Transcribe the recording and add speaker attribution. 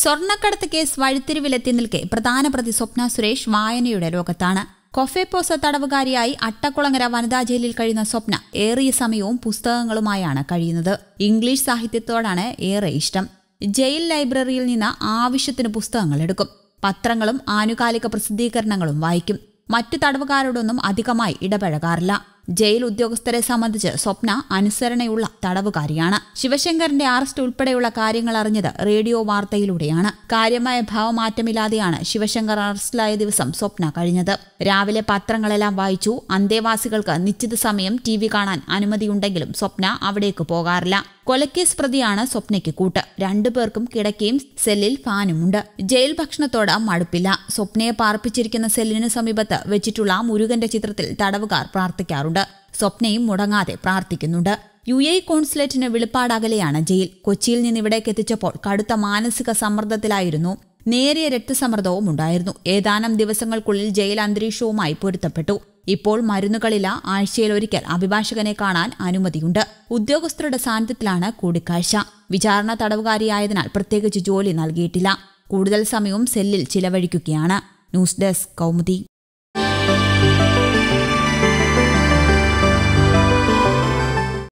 Speaker 1: സ്വർണ്ണക്കടത്ത് കേസ് വഴിത്തിരിവിലെത്തി നിൽക്കെ പ്രധാന പ്രതി സ്വപ്ന സുരേഷ് വായനയുടെ ലോകത്താണ് കൊഫേപ്പോസ തടവുകാരിയായി അട്ടക്കുളങ്ങര വനിതാ ജയിലിൽ കഴിയുന്ന സ്വപ്ന ഏറിയ സമയവും പുസ്തകങ്ങളുമായാണ് കഴിയുന്നത് ഇംഗ്ലീഷ് സാഹിത്യത്തോടാണ് ഏറെ ഇഷ്ടം ജയിൽ ലൈബ്രറിയിൽ നിന്ന് ആവശ്യത്തിന് പുസ്തകങ്ങൾ എടുക്കും പത്രങ്ങളും ആനുകാലിക പ്രസിദ്ധീകരണങ്ങളും വായിക്കും മറ്റു തടവുകാരോടൊന്നും അധികമായി ഇടപഴകാറില്ല ജയിൽ ഉദ്യോഗസ്ഥരെ സംബന്ധിച്ച് സ്വപ്ന അനുസരണയുള്ള തടവുകാരിയാണ് ശിവശങ്കറിന്റെ അറസ്റ്റ് ഉൾപ്പെടെയുള്ള കാര്യങ്ങൾ അറിഞ്ഞത് റേഡിയോ വാർത്തയിലൂടെയാണ് കാര്യമായ ഭാവമാറ്റമില്ലാതെയാണ് ശിവശങ്കർ അറസ്റ്റിലായ ദിവസം സ്വപ്ന കഴിഞ്ഞത് രാവിലെ പത്രങ്ങളെല്ലാം വായിച്ചു അന്തേവാസികൾക്ക് നിശ്ചിത സമയം ടി വി കാണാൻ അനുമതിയുണ്ടെങ്കിലും സ്വപ്ന അവിടേക്ക് പോകാറില്ല കൊലക്കേസ് പ്രതിയാണ് സ്വപ്നയ്ക്ക് കൂട്ട് രണ്ടുപേർക്കും കിടക്കയും സെല്ലിൽ ഫാനുമുണ്ട് ജയിൽ ഭക്ഷണത്തോട് മടുപ്പില്ല സ്വപ്നയെ പാർപ്പിച്ചിരിക്കുന്ന സെല്ലിന് സമീപത്ത് വെച്ചിട്ടുള്ള മുരുകന്റെ ചിത്രത്തിൽ തടവുകാർ പ്രാർത്ഥിക്കാറുണ്ട് സ്വപ്നയും മുടങ്ങാതെ പ്രാർത്ഥിക്കുന്നുണ്ട് യു എ കോൺസുലേറ്റിന് വെളിപ്പാടകലെയാണ് ജയിൽ കൊച്ചിയിൽ നിന്ന് ഇവിടേക്ക് എത്തിച്ചപ്പോൾ കടുത്ത മാനസിക സമ്മർദ്ദത്തിലായിരുന്നു നേരിയ രക്തസമ്മർദ്ദവും ഉണ്ടായിരുന്നു ഏതാനും ദിവസങ്ങൾക്കുള്ളിൽ ജയിൽ അന്തരീക്ഷവുമായി പൊരുത്തപ്പെട്ടു ഇപ്പോൾ മരുന്നുകളില്ല ആഴ്ചയിൽ ഒരിക്കൽ അഭിഭാഷകനെ കാണാൻ അനുമതിയുണ്ട് ഉദ്യോഗസ്ഥരുടെ സാന്നിധ്യത്തിലാണ് കൂടിക്കാഴ്ച വിചാരണ തടവുകാരിയായതിനാൽ പ്രത്യേകിച്ച് ജോലി നൽകിയിട്ടില്ല കൂടുതൽ സമയവും സെല്ലിൽ ചിലവഴിക്കുകയാണ് ന്യൂസ് ഡെസ്ക് കൗമുദി